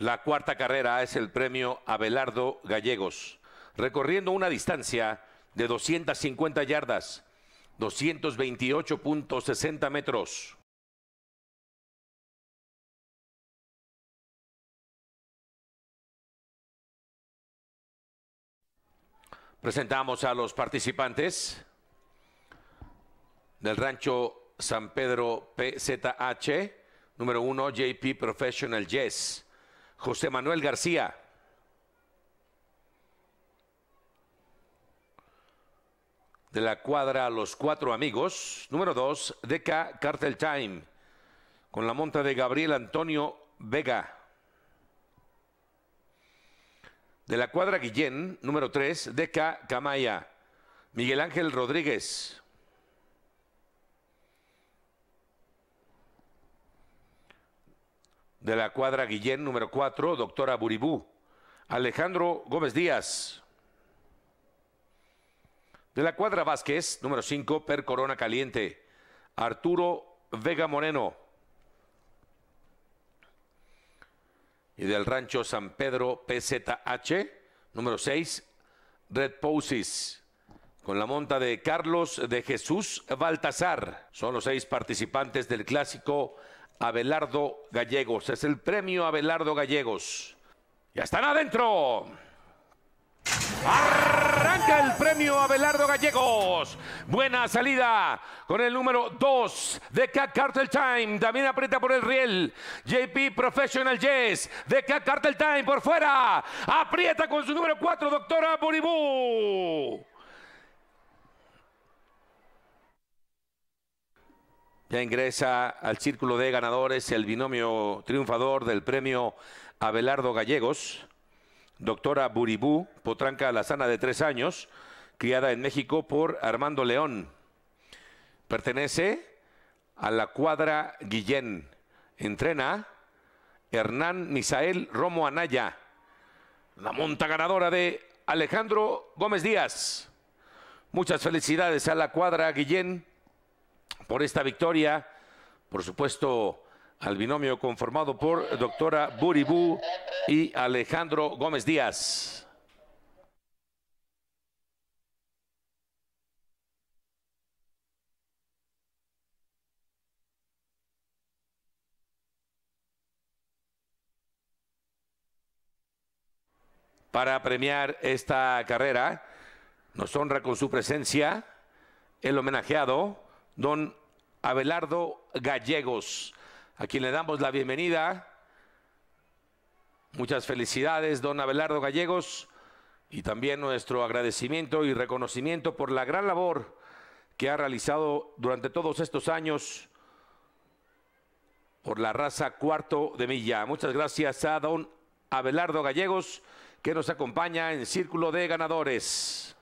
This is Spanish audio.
La cuarta carrera es el premio Abelardo Gallegos, recorriendo una distancia de 250 yardas, 228.60 metros. Presentamos a los participantes del rancho San Pedro PZH, número 1 JP Professional Jess. José Manuel García. De la cuadra Los Cuatro Amigos, número dos, Deca Cartel Time, con la monta de Gabriel Antonio Vega. De la cuadra Guillén, número tres, Deca Camaya, Miguel Ángel Rodríguez. de la cuadra Guillén número 4, doctora Buribú. Alejandro Gómez Díaz. De la cuadra Vázquez, número 5, Per Corona Caliente. Arturo Vega Moreno. Y del rancho San Pedro PZH, número 6, Red Poses. Con la monta de Carlos de Jesús Baltasar. Son los seis participantes del clásico Abelardo Gallegos. Es el premio Abelardo Gallegos. Ya están adentro. Arranca el premio Abelardo Gallegos. Buena salida con el número 2 de Cat Cartel Time. También aprieta por el riel. JP Professional Jazz, de Cat Cartel Time por fuera. Aprieta con su número 4, doctora Boribú. Ya ingresa al círculo de ganadores el binomio triunfador del premio Abelardo Gallegos, doctora Buribú, potranca lazana de tres años, criada en México por Armando León. Pertenece a la cuadra Guillén. Entrena Hernán Misael Romo Anaya. La monta ganadora de Alejandro Gómez Díaz. Muchas felicidades a la cuadra Guillén por esta victoria. Por supuesto, al binomio conformado por doctora Buribú y Alejandro Gómez Díaz. Para premiar esta carrera, nos honra con su presencia el homenajeado don Abelardo Gallegos, a quien le damos la bienvenida. Muchas felicidades, don Abelardo Gallegos, y también nuestro agradecimiento y reconocimiento por la gran labor que ha realizado durante todos estos años por la raza cuarto de milla. Muchas gracias a don Abelardo Gallegos, que nos acompaña en Círculo de Ganadores.